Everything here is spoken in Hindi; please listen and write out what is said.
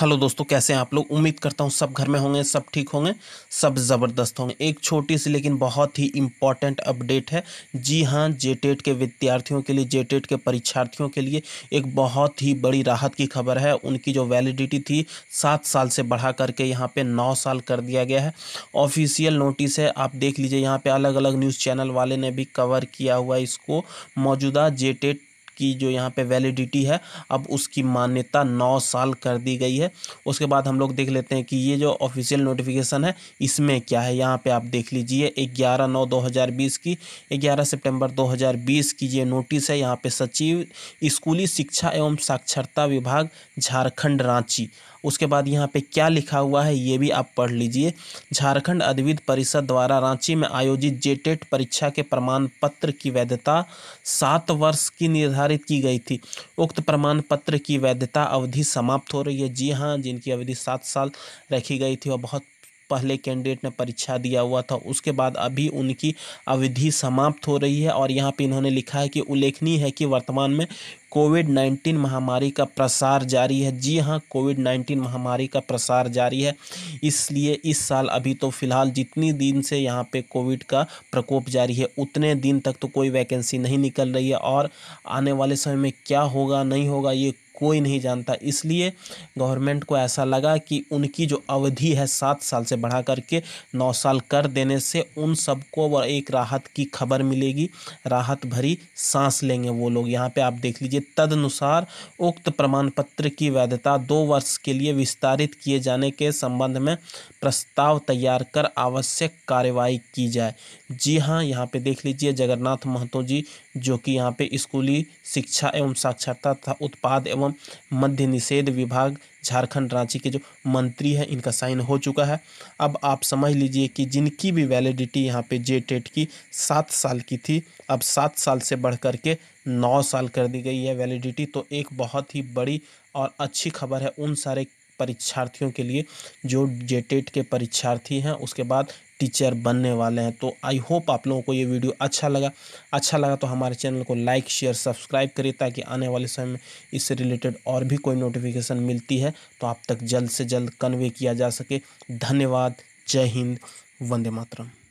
हेलो दोस्तों कैसे हैं आप लोग उम्मीद करता हूँ सब घर में होंगे सब ठीक होंगे सब ज़बरदस्त होंगे एक छोटी सी लेकिन बहुत ही इम्पॉर्टेंट अपडेट है जी हाँ जेटेट के विद्यार्थियों के लिए जेटेट के परीक्षार्थियों के लिए एक बहुत ही बड़ी राहत की खबर है उनकी जो वैलिडिटी थी सात साल से बढ़ा करके यहाँ पर नौ साल कर दिया गया है ऑफिशियल नोटिस है आप देख लीजिए यहाँ पर अलग अलग न्यूज़ चैनल वाले ने भी कवर किया हुआ इसको मौजूदा जे की जो यहाँ पे वैलिडिटी है अब उसकी मान्यता नौ साल कर दी गई है उसके बाद हम लोग देख लेते हैं कि ये जो ऑफिशियल नोटिफिकेशन है इसमें क्या है यहाँ पे आप देख लीजिए ग्यारह नौ दो हज़ार बीस की ग्यारह सितंबर दो हज़ार बीस की ये नोटिस है यहाँ पे सचिव स्कूली शिक्षा एवं साक्षरता विभाग झारखंड रांची उसके बाद यहाँ पे क्या लिखा हुआ है ये भी आप पढ़ लीजिए झारखंड अधिविद परिषद द्वारा रांची में आयोजित जेटेट परीक्षा के प्रमाण पत्र की वैधता सात वर्ष की निर्धारित पारित की गई थी उक्त प्रमाण पत्र की वैधता अवधि समाप्त हो रही है जी हाँ जिनकी अवधि सात साल रखी गई थी और बहुत पहले कैंडिडेट ने परीक्षा दिया हुआ था उसके बाद अभी उनकी अवधि समाप्त हो रही है और यहाँ पे इन्होंने लिखा है कि उल्लेखनीय है कि वर्तमान में कोविड नाइन्टीन महामारी का प्रसार जारी है जी हाँ कोविड नाइन्टीन महामारी का प्रसार जारी है इसलिए इस साल अभी तो फ़िलहाल जितनी दिन से यहाँ पे कोविड का प्रकोप जारी है उतने दिन तक तो कोई वैकेंसी नहीं निकल रही है और आने वाले समय में क्या होगा नहीं होगा ये कोई नहीं जानता इसलिए गवर्नमेंट को ऐसा लगा कि उनकी जो अवधि है सात साल से बढ़ा करके नौ साल कर देने से उन सबको वह एक राहत की खबर मिलेगी राहत भरी सांस लेंगे वो लोग यहाँ पे आप देख लीजिए तदनुसार उक्त प्रमाण पत्र की वैधता दो वर्ष के लिए विस्तारित किए जाने के संबंध में प्रस्ताव तैयार कर आवश्यक कार्यवाही की जाए जी हाँ यहाँ पे देख लीजिए जगन्नाथ महतो जी जो कि यहाँ पे स्कूली शिक्षा एवं साक्षरता उत्पाद एवं एवं मध्य निषेध विभाग झारखंड रांची के जो मंत्री हैं इनका साइन हो चुका है अब आप समझ लीजिए कि जिनकी भी वैलिडिटी यहाँ पे जे टेट की सात साल की थी अब सात साल से बढ़ कर के नौ साल कर दी गई है वैलिडिटी तो एक बहुत ही बड़ी और अच्छी खबर है उन सारे परीक्षार्थियों के लिए जो जे e के परीक्षार्थी हैं उसके बाद टीचर बनने वाले हैं तो आई होप आप लोगों को ये वीडियो अच्छा लगा अच्छा लगा तो हमारे चैनल को लाइक शेयर सब्सक्राइब करिए ताकि आने वाले समय में इससे रिलेटेड और भी कोई नोटिफिकेशन मिलती है तो आप तक जल्द से जल्द कन्वे किया जा सके धन्यवाद जय हिंद वंदे मातरम